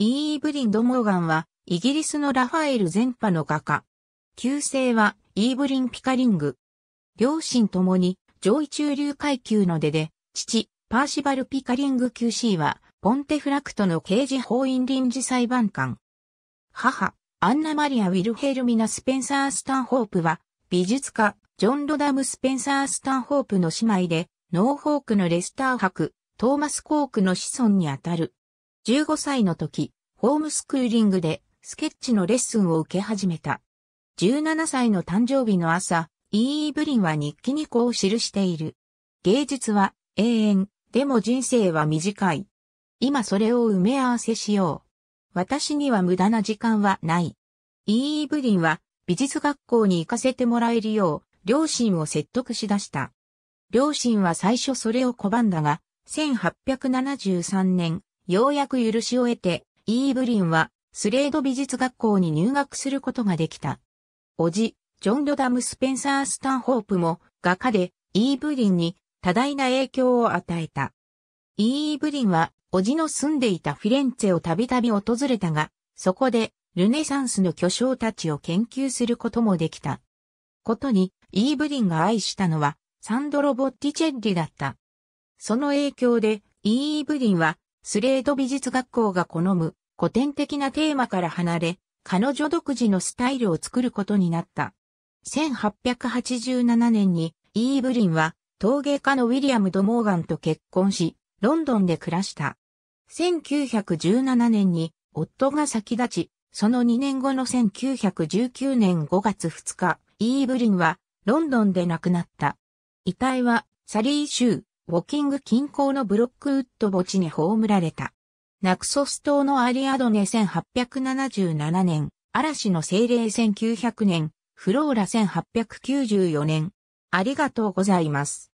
イーイブリンド・モーガンは、イギリスのラファエル全派の画家。旧姓は、イーブリン・ピカリング。両親ともに、上位中流階級の出で、父、パーシバル・ピカリング QC は、ポンテフラクトの刑事法院臨時裁判官。母、アンナ・マリア・ウィルヘルミナ・スペンサー・スタンホープは、美術家、ジョン・ロダム・スペンサー・スタンホープの姉妹で、ノーホークのレスター博、トーマス・コークの子孫にあたる。15歳の時、ホームスクーリングでスケッチのレッスンを受け始めた。17歳の誕生日の朝、イー・ブリンは日記にこう記している。芸術は永遠、でも人生は短い。今それを埋め合わせしよう。私には無駄な時間はない。イー・ブリンは美術学校に行かせてもらえるよう、両親を説得しだした。両親は最初それを拒んだが、1873年、ようやく許しを得て、イーブリンはスレード美術学校に入学することができた。おじ、ジョン・ロダム・スペンサー・スタンホープも画家でイーブリンに多大な影響を与えた。イーブリンは、おじの住んでいたフィレンツェをたびたび訪れたが、そこでルネサンスの巨匠たちを研究することもできた。ことに、イーブリンが愛したのは、サンドロ・ボッティチェッリだった。その影響で、イーブリンは、スレード美術学校が好む古典的なテーマから離れ、彼女独自のスタイルを作ることになった。1887年にイーブリンは陶芸家のウィリアム・ド・モーガンと結婚し、ロンドンで暮らした。1917年に夫が先立ち、その2年後の1919年5月2日、イーブリンはロンドンで亡くなった。遺体はサリー州ウォキング近郊のブロックウッド墓地に葬られた。ナクソス島のアリアドネ1877年、嵐の精霊1900年、フローラ1894年。ありがとうございます。